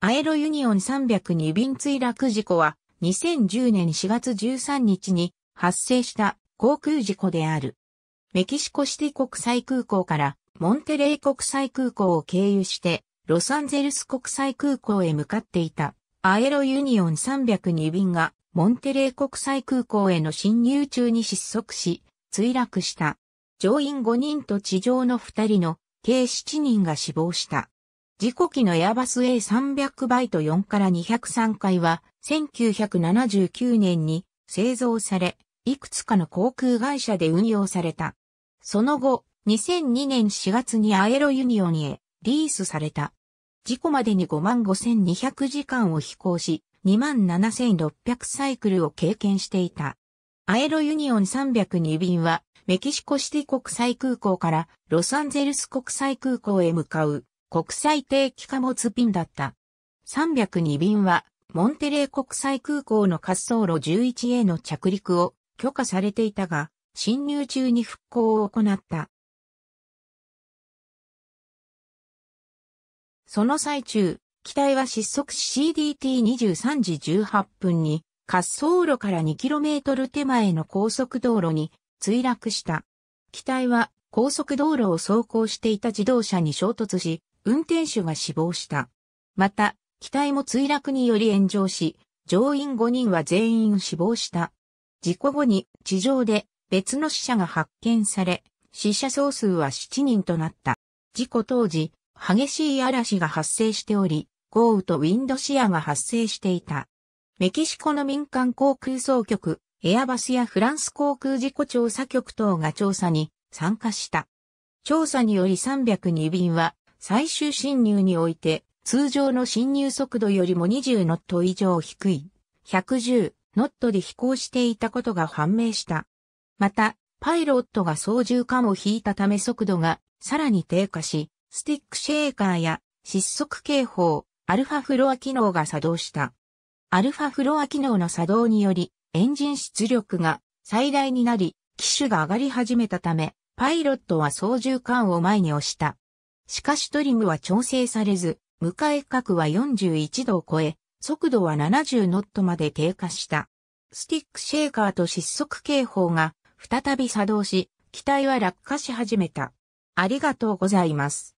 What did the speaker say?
アエロユニオン302便墜落事故は2010年4月13日に発生した航空事故である。メキシコシティ国際空港からモンテレイ国際空港を経由してロサンゼルス国際空港へ向かっていたアエロユニオン302便がモンテレイ国際空港への侵入中に失速し墜落した。乗員5人と地上の2人の計7人が死亡した。事故機のエアバス A300 バイト4から203回は、1979年に製造され、いくつかの航空会社で運用された。その後、2002年4月にアエロユニオンへリースされた。事故までに55,200時間を飛行し、27,600サイクルを経験していた。アエロユニオン302便は、メキシコシティ国際空港からロサンゼルス国際空港へ向かう国際定期貨物便だった。302便は、モンテレー国際空港の滑走路 11A の着陸を許可されていたが、侵入中に復興を行った。その最中、機体は失速し CDT23 時18分に滑走路から 2km 手前の高速道路に墜落した。機体は高速道路を走行していた自動車に衝突し、運転手が死亡した。また、機体も墜落により炎上し、乗員5人は全員死亡した。事故後に地上で別の死者が発見され、死者総数は7人となった。事故当時、激しい嵐が発生しており、豪雨とウィンドシアが発生していた。メキシコの民間航空総局、エアバスやフランス航空事故調査局等が調査に参加した。調査により302便は最終進入において、通常の進入速度よりも20ノット以上低い、110ノットで飛行していたことが判明した。また、パイロットが操縦艦を引いたため速度がさらに低下し、スティックシェーカーや失速警報、アルファフロア機能が作動した。アルファフロア機能の作動により、エンジン出力が最大になり、機種が上がり始めたため、パイロットは操縦桿を前に押した。しかしトリムは調整されず、向かい角は41度を超え、速度は70ノットまで低下した。スティックシェーカーと失速警報が再び作動し、機体は落下し始めた。ありがとうございます。